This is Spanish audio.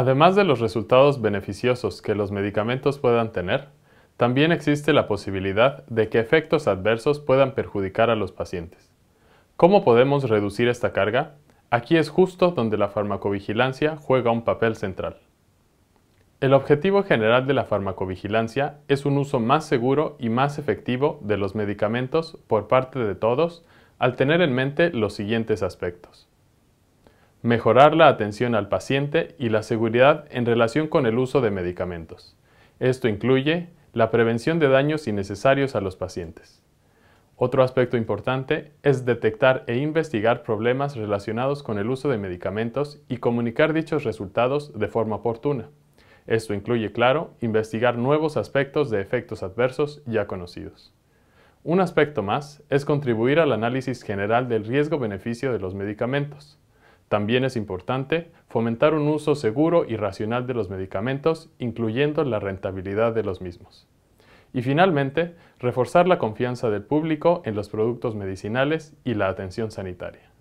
Además de los resultados beneficiosos que los medicamentos puedan tener, también existe la posibilidad de que efectos adversos puedan perjudicar a los pacientes. ¿Cómo podemos reducir esta carga? Aquí es justo donde la farmacovigilancia juega un papel central. El objetivo general de la farmacovigilancia es un uso más seguro y más efectivo de los medicamentos por parte de todos al tener en mente los siguientes aspectos mejorar la atención al paciente y la seguridad en relación con el uso de medicamentos. Esto incluye la prevención de daños innecesarios a los pacientes. Otro aspecto importante es detectar e investigar problemas relacionados con el uso de medicamentos y comunicar dichos resultados de forma oportuna. Esto incluye, claro, investigar nuevos aspectos de efectos adversos ya conocidos. Un aspecto más es contribuir al análisis general del riesgo-beneficio de los medicamentos. También es importante fomentar un uso seguro y racional de los medicamentos, incluyendo la rentabilidad de los mismos. Y finalmente, reforzar la confianza del público en los productos medicinales y la atención sanitaria.